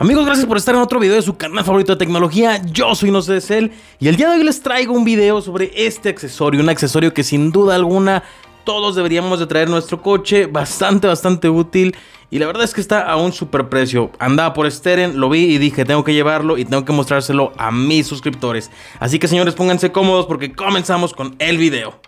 Amigos, gracias por estar en otro video de su canal favorito de tecnología. Yo soy No sé y el día de hoy les traigo un video sobre este accesorio, un accesorio que sin duda alguna todos deberíamos de traer en nuestro coche, bastante bastante útil y la verdad es que está a un super precio. Andaba por Steren, lo vi y dije, tengo que llevarlo y tengo que mostrárselo a mis suscriptores. Así que señores, pónganse cómodos porque comenzamos con el video.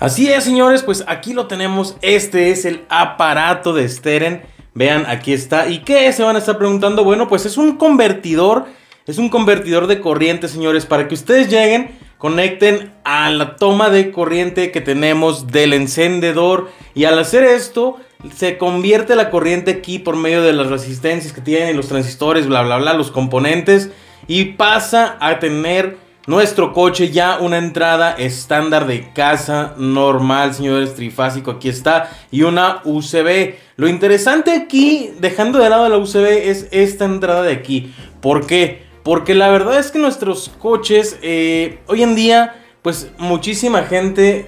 Así es, señores, pues aquí lo tenemos. Este es el aparato de Steren Vean, aquí está. ¿Y qué se van a estar preguntando? Bueno, pues es un convertidor. Es un convertidor de corriente, señores. Para que ustedes lleguen, conecten a la toma de corriente que tenemos del encendedor. Y al hacer esto, se convierte la corriente aquí por medio de las resistencias que tienen los transistores, bla, bla, bla, los componentes. Y pasa a tener nuestro coche, ya una entrada estándar de casa normal, señores, trifásico, aquí está, y una UCB Lo interesante aquí, dejando de lado la UCB, es esta entrada de aquí. ¿Por qué? Porque la verdad es que nuestros coches, eh, hoy en día, pues muchísima gente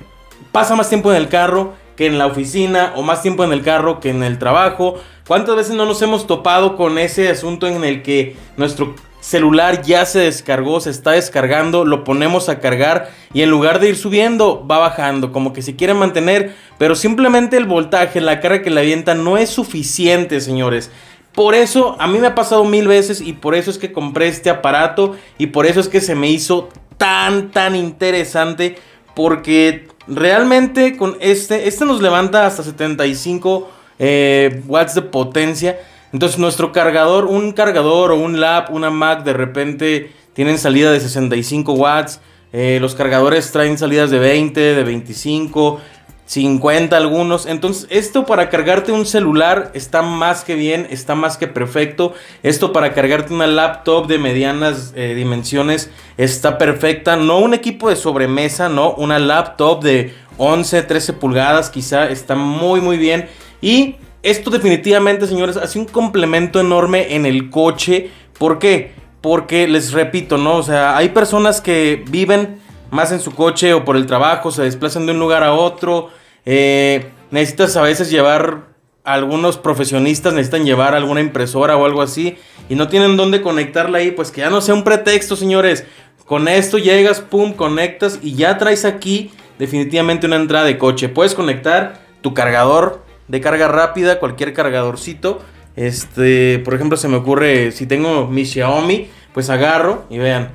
pasa más tiempo en el carro que en la oficina o más tiempo en el carro que en el trabajo. ¿Cuántas veces no nos hemos topado con ese asunto en el que nuestro celular ya se descargó, se está descargando, lo ponemos a cargar y en lugar de ir subiendo va bajando, como que se quiere mantener, pero simplemente el voltaje, la carga que le avienta no es suficiente, señores. Por eso a mí me ha pasado mil veces y por eso es que compré este aparato y por eso es que se me hizo tan tan interesante porque realmente con este, este nos levanta hasta 75 eh, watts de potencia. Entonces nuestro cargador, un cargador o un lap, una Mac de repente tienen salida de 65 watts. Eh, los cargadores traen salidas de 20, de 25, 50 algunos. Entonces esto para cargarte un celular está más que bien, está más que perfecto. Esto para cargarte una laptop de medianas eh, dimensiones está perfecta. No un equipo de sobremesa, no, una laptop de 11, 13 pulgadas quizá está muy muy bien. Y esto definitivamente, señores, hace un complemento enorme en el coche. ¿Por qué? Porque les repito, ¿no? O sea, hay personas que viven más en su coche o por el trabajo, se desplazan de un lugar a otro. Eh, necesitas a veces llevar, algunos profesionistas necesitan llevar alguna impresora o algo así y no tienen dónde conectarla ahí, pues que ya no sea un pretexto, señores. Con esto llegas, pum, conectas y ya traes aquí definitivamente una entrada de coche. Puedes conectar tu cargador de carga rápida, cualquier cargadorcito. Este, por ejemplo, se me ocurre, si tengo mi Xiaomi, pues agarro y vean.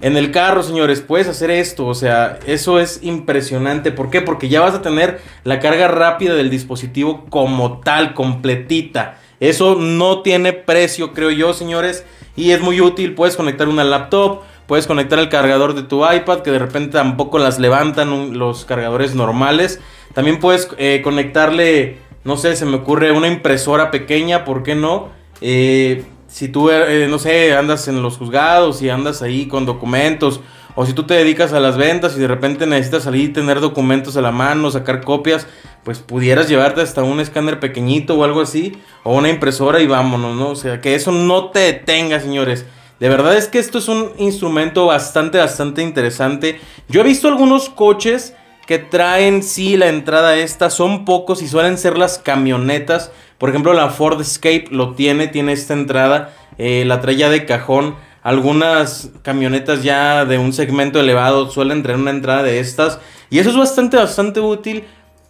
En el carro, señores, puedes hacer esto. O sea, eso es impresionante. ¿Por qué? Porque ya vas a tener la carga rápida del dispositivo como tal, completita. Eso no tiene precio, creo yo, señores. Y es muy útil. Puedes conectar una laptop. Puedes conectar el cargador de tu iPad, que de repente tampoco las levantan los cargadores normales. También puedes eh, conectarle no sé, se me ocurre una impresora pequeña, ¿por qué no? Eh, si tú, eh, no sé, andas en los juzgados y andas ahí con documentos, o si tú te dedicas a las ventas y de repente necesitas salir y tener documentos a la mano, sacar copias, pues pudieras llevarte hasta un escáner pequeñito o algo así, o una impresora y vámonos, ¿no? O sea, que eso no te detenga, señores. De verdad es que esto es un instrumento bastante, bastante interesante. Yo he visto algunos coches que traen, sí, la entrada esta, son pocos y suelen ser las camionetas. Por ejemplo, la Ford Escape lo tiene, tiene esta entrada, eh, la trae de cajón. Algunas camionetas ya de un segmento elevado suelen tener una entrada de estas. Y eso es bastante, bastante útil.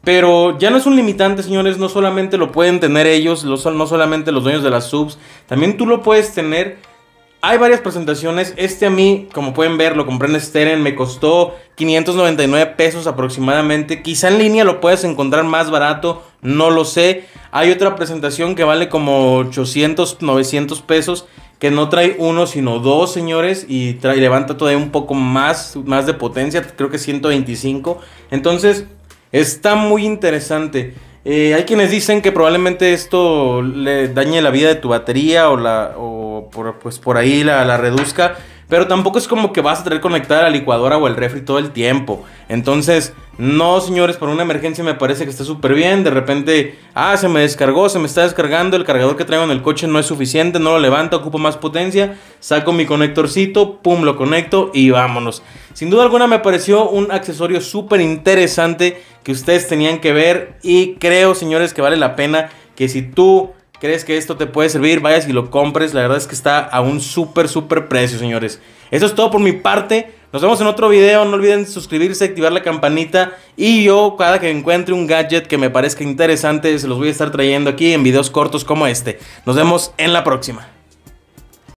Pero ya no es un limitante, señores. No solamente lo pueden tener ellos, no solamente los dueños de las subs. También tú lo puedes tener. Hay varias presentaciones. Este a mí, como pueden ver, lo compré en Steren. Me costó 599 pesos aproximadamente. Quizá en línea lo puedes encontrar más barato. No lo sé. Hay otra presentación que vale como 800, 900 pesos. Que no trae uno, sino dos, señores. Y levanta todavía un poco más, más de potencia. Creo que 125. Entonces, está muy interesante. Eh, hay quienes dicen que probablemente esto le dañe la vida de tu batería o la por, pues por ahí la, reduzca. Pero tampoco es como que vas a tener conectar la licuadora o el refri todo el tiempo. Entonces, no, señores, por una emergencia me parece que está súper bien. De repente, ah, se me descargó, se me está descargando. El cargador que traigo en el coche no es suficiente, no lo levanta, ocupo más potencia. Saco mi conectorcito, pum, lo conecto y vámonos. Sin duda alguna me pareció un accesorio súper interesante que ustedes tenían que ver. Y creo, señores, que vale la pena que si tú crees que esto te puede servir, vayas y lo compres. La verdad es que está a un súper, súper precio, señores. Eso es todo por mi parte. Nos vemos en otro video. No olviden suscribirse, activar la campanita. Y yo, cada que encuentre un gadget que me parezca interesante, se los voy a estar trayendo aquí en videos cortos como este. Nos vemos en la próxima.